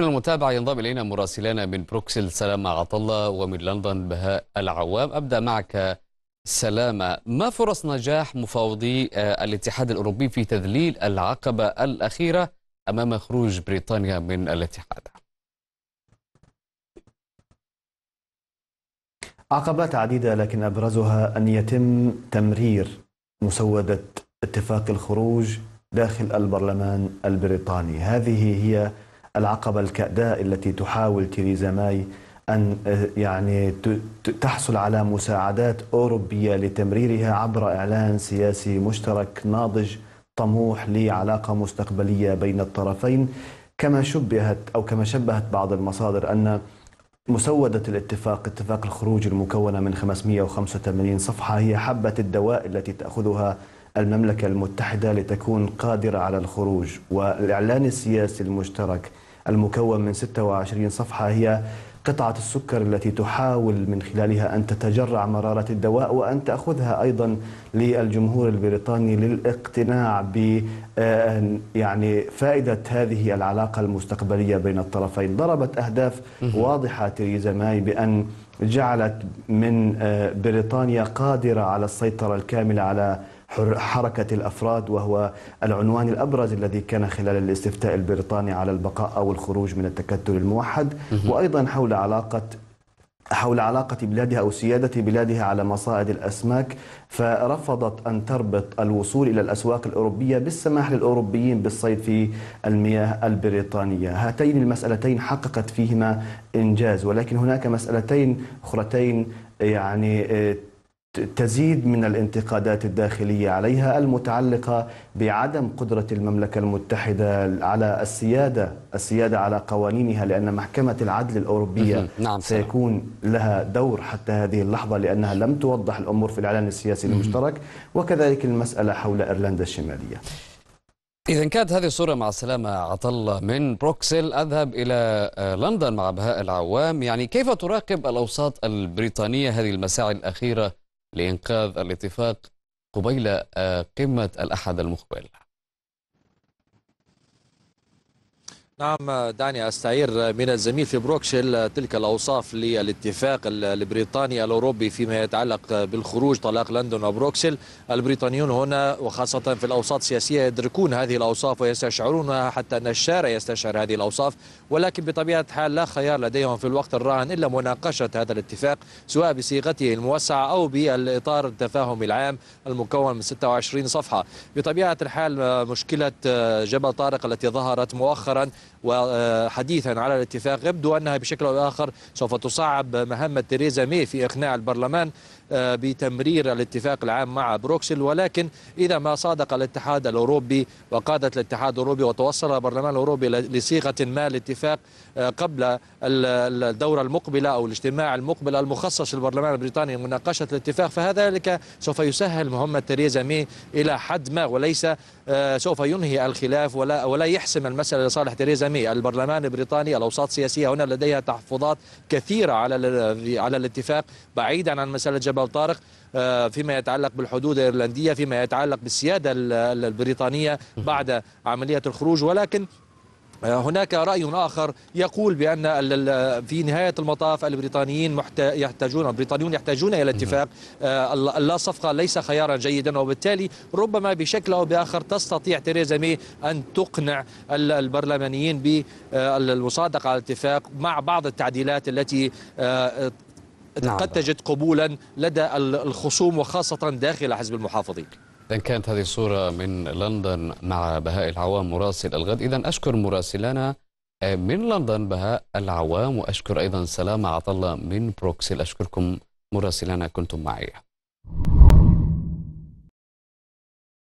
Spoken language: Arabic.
المتابعة ينضم إلينا مراسلنا من بروكسل سلامة عطلة ومن لندن بهاء العوام أبدأ معك سلامة ما فرص نجاح مفاوضي آه، الاتحاد الأوروبي في تذليل العقبة الأخيرة أمام خروج بريطانيا من الاتحاد عقبات عديدة لكن أبرزها أن يتم تمرير مسودة اتفاق الخروج داخل البرلمان البريطاني هذه هي العقبة الكأداء التي تحاول تيريزا ماي أن آه، يعني تحصل على مساعدات أوروبية لتمريرها عبر إعلان سياسي مشترك ناضج طموح لعلاقة مستقبلية بين الطرفين كما شبهت أو كما شبهت بعض المصادر أن مسودة الاتفاق اتفاق الخروج المكونة من 585 صفحة هي حبة الدواء التي تأخذها المملكة المتحدة لتكون قادرة على الخروج والإعلان السياسي المشترك المكون من 26 صفحة هي قطعة السكر التي تحاول من خلالها أن تتجرع مرارة الدواء وأن تأخذها أيضا للجمهور البريطاني للاقتناع ب آه، يعني فائدة هذه العلاقة المستقبلية بين الطرفين ضربت أهداف واضحة تيريزا ماي بأن جعلت من آه، بريطانيا قادرة على السيطرة الكاملة على حركة الأفراد وهو العنوان الأبرز الذي كان خلال الاستفتاء البريطاني على البقاء أو الخروج من التكتل الموحد وأيضا حول علاقة حول علاقة بلادها أو سيادة بلادها على مصائد الأسماك فرفضت أن تربط الوصول إلى الأسواق الأوروبية بالسماح للأوروبيين بالصيد في المياه البريطانية هاتين المسألتين حققت فيهما إنجاز ولكن هناك مسألتين أخرتين يعني آه، تزيد من الانتقادات الداخلية عليها المتعلقة بعدم قدرة المملكة المتحدة على السيادة السيادة على قوانينها لأن محكمة العدل الأوروبية نعم سيكون لها دور حتى هذه اللحظة لأنها لم توضح الأمور في الإعلان السياسي المشترك وكذلك المسألة حول إيرلندا الشمالية إذا كانت هذه الصورة مع السلامة عطل من بروكسل أذهب إلى آه، لندن مع بهاء العوام يعني كيف تراقب الأوساط البريطانية هذه المساعي الأخيرة لإنقاذ الاتفاق قبيل آه، قمة الأحد المقبل نعم دعني استعير من الزميل في بروكسل تلك الاوصاف للاتفاق البريطاني الاوروبي فيما يتعلق بالخروج طلاق لندن وبروكسل البريطانيون هنا وخاصه في الاوساط السياسيه يدركون هذه الاوصاف ويستشعرونها حتى ان الشارع يستشعر هذه الاوصاف ولكن بطبيعه الحال لا خيار لديهم في الوقت الراهن الا مناقشه هذا الاتفاق سواء بصيغته الموسعه او بالاطار التفاهم العام المكون من 26 صفحه بطبيعه الحال مشكله جبل طارق التي ظهرت مؤخرا وحديثا على الاتفاق يبدو أنها بشكل أو آخر سوف تصعب مهمة تيريزا مي في إقناع البرلمان آه، بتمرير الاتفاق العام مع بروكسل ولكن إذا ما صادق الاتحاد الأوروبي وقادة الاتحاد الأوروبي وتوصل البرلمان الأوروبي لصيغة ما الاتفاق آه، قبل الدورة المقبلة أو الاجتماع المقبل المخصص للبرلمان البريطاني لمناقشة الاتفاق فذلك سوف يسهل مهمة تريزا مي إلى حد ما وليس آه، سوف ينهي الخلاف ولا ولا يحسم المسألة لصالح تريزا مي البرلمان البريطاني الأوساط السياسية هنا لديها تحفظات كثيرة على على الاتفاق بعيدا عن مسألة جبهة جبل طارق آه، فيما يتعلق بالحدود الايرلنديه فيما يتعلق بالسياده البريطانيه بعد عمليه الخروج ولكن آه، هناك رأي آخر يقول بأن في نهاية المطاف البريطانيين يحتاجون البريطانيون يحتاجون إلى اتفاق آه، اللا صفقة ليس خيارا جيدا وبالتالي ربما بشكل أو بآخر تستطيع تيريزا مي أن تقنع البرلمانيين بالمصادقة على الاتفاق مع بعض التعديلات التي نعم. قد تجد قبولا لدى الخصوم وخاصة داخل حزب المحافظين إذا كانت هذه الصورة من لندن مع بهاء العوام مراسل الغد إذا أشكر مراسلنا آه، من لندن بهاء العوام وأشكر أيضا سلامة عطلة من بروكسل أشكركم مراسلنا كنتم معي